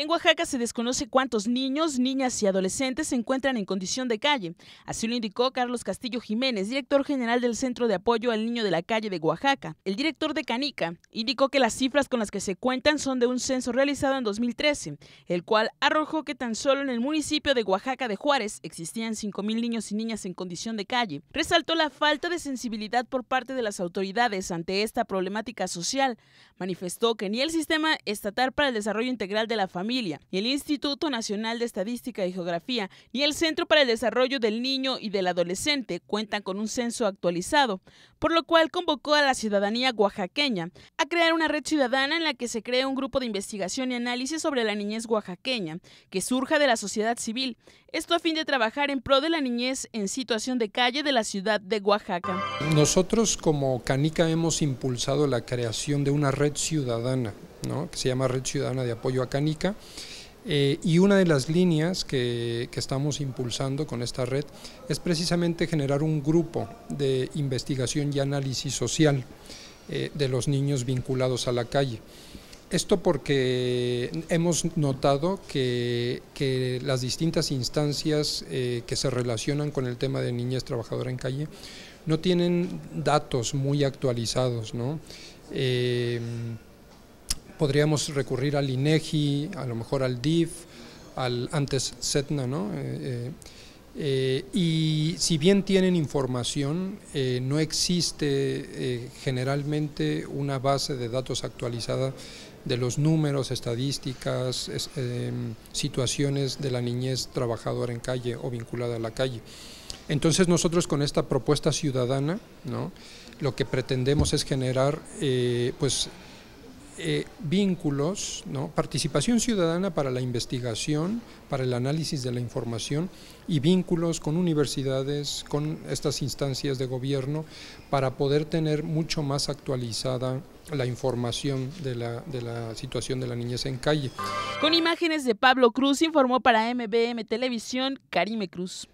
En Oaxaca se desconoce cuántos niños, niñas y adolescentes se encuentran en condición de calle. Así lo indicó Carlos Castillo Jiménez, director general del Centro de Apoyo al Niño de la Calle de Oaxaca. El director de Canica indicó que las cifras con las que se cuentan son de un censo realizado en 2013, el cual arrojó que tan solo en el municipio de Oaxaca de Juárez existían 5.000 niños y niñas en condición de calle. Resaltó la falta de sensibilidad por parte de las autoridades ante esta problemática social. Manifestó que ni el Sistema Estatal para el Desarrollo Integral de la Familia Familia, el Instituto Nacional de Estadística y Geografía, y el Centro para el Desarrollo del Niño y del Adolescente cuentan con un censo actualizado, por lo cual convocó a la ciudadanía oaxaqueña a crear una red ciudadana en la que se cree un grupo de investigación y análisis sobre la niñez oaxaqueña, que surja de la sociedad civil, esto a fin de trabajar en pro de la niñez en situación de calle de la ciudad de Oaxaca. Nosotros como Canica hemos impulsado la creación de una red ciudadana que se llama Red Ciudadana de Apoyo a Canica. Eh, y una de las líneas que, estamos impulsando con esta red es precisamente generar un grupo de investigación y análisis social eh, de los niños vinculados a la calle. Esto porque hemos notado que, las distintas instancias eh, que se relacionan con el tema de niñez trabajadora en calle no tienen datos muy actualizados, ¿no? podríamos recurrir al INEGI, e a lo mejor al DIF, al antes SETNA, ¿no? Eh, eh, eh, y si bien tienen información, no existe generalmente una base de datos actualizada de los números, estadísticas, situaciones de la niñez trabajadora en calle o vinculada a la calle. Entonces nosotros con esta propuesta ciudadana, ¿no? lo que pretendemos es generar pues, eh, vínculos, participación ciudadana para la investigación, para el análisis de la información y vínculos con universidades, con estas instancias de gobierno, para poder tener mucho más actualizada la información de la, de la situación de la niñez en calle. Con imágenes de Pablo Cruz informó para MBM Televisión Karime Cruz.